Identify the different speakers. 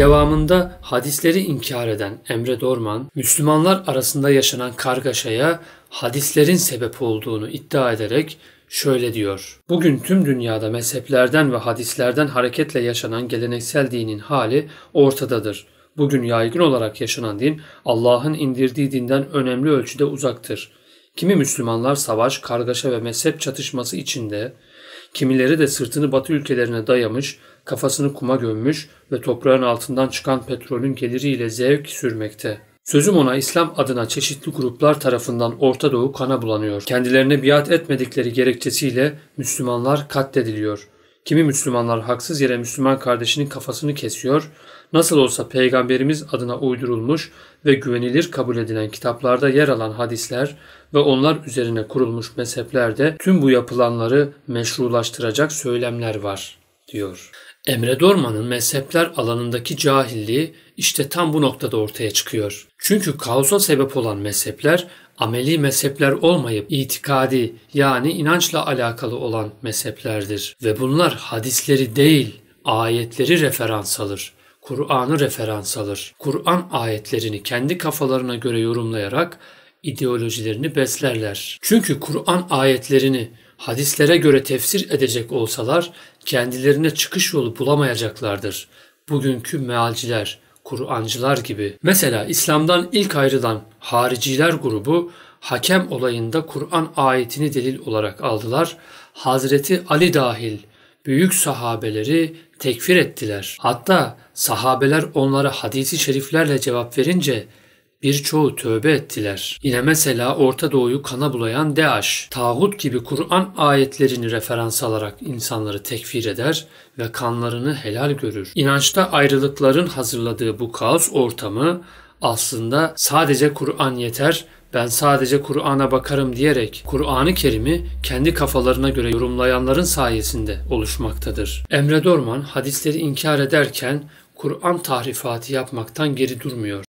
Speaker 1: Devamında hadisleri inkar eden Emre Dorman, Müslümanlar arasında yaşanan kargaşaya hadislerin sebep olduğunu iddia ederek şöyle diyor. Bugün tüm dünyada mezheplerden ve hadislerden hareketle yaşanan geleneksel dinin hali ortadadır. Bugün yaygın olarak yaşanan din Allah'ın indirdiği dinden önemli ölçüde uzaktır. Kimi Müslümanlar savaş, kargaşa ve mezhep çatışması içinde, Kimileri de sırtını batı ülkelerine dayamış, kafasını kuma gömmüş ve toprağın altından çıkan petrolün geliriyle zevk sürmekte. Sözüm ona İslam adına çeşitli gruplar tarafından Orta Doğu kana bulanıyor. Kendilerine biat etmedikleri gerekçesiyle Müslümanlar katlediliyor.'' Kimi Müslümanlar haksız yere Müslüman kardeşinin kafasını kesiyor, nasıl olsa Peygamberimiz adına uydurulmuş ve güvenilir kabul edilen kitaplarda yer alan hadisler ve onlar üzerine kurulmuş mezheplerde tüm bu yapılanları meşrulaştıracak söylemler var, diyor. Emre Dorman'ın mezhepler alanındaki cahilliği işte tam bu noktada ortaya çıkıyor. Çünkü kaosa sebep olan mezhepler ameli mezhepler olmayıp itikadi yani inançla alakalı olan mezheplerdir. Ve bunlar hadisleri değil ayetleri referans alır. Kur'an'ı referans alır. Kur'an ayetlerini kendi kafalarına göre yorumlayarak ideolojilerini beslerler. Çünkü Kur'an ayetlerini hadislere göre tefsir edecek olsalar kendilerine çıkış yolu bulamayacaklardır. Bugünkü mealciler, Kur'ancılar gibi. Mesela İslam'dan ilk ayrılan hariciler grubu hakem olayında Kur'an ayetini delil olarak aldılar. Hazreti Ali dahil büyük sahabeleri tekfir ettiler. Hatta sahabeler onlara hadisi şeriflerle cevap verince birçoğu tövbe ettiler. Yine mesela Orta Doğu'yu kana bulayan DAEŞ, tağut gibi Kur'an ayetlerini referans alarak insanları tekfir eder ve kanlarını helal görür. İnançta ayrılıkların hazırladığı bu kaos ortamı aslında sadece Kur'an yeter ben sadece Kur'an'a bakarım diyerek Kur'an-ı Kerim'i kendi kafalarına göre yorumlayanların sayesinde oluşmaktadır. Emre Dorman hadisleri inkar ederken Kur'an tahrifatı yapmaktan geri durmuyor.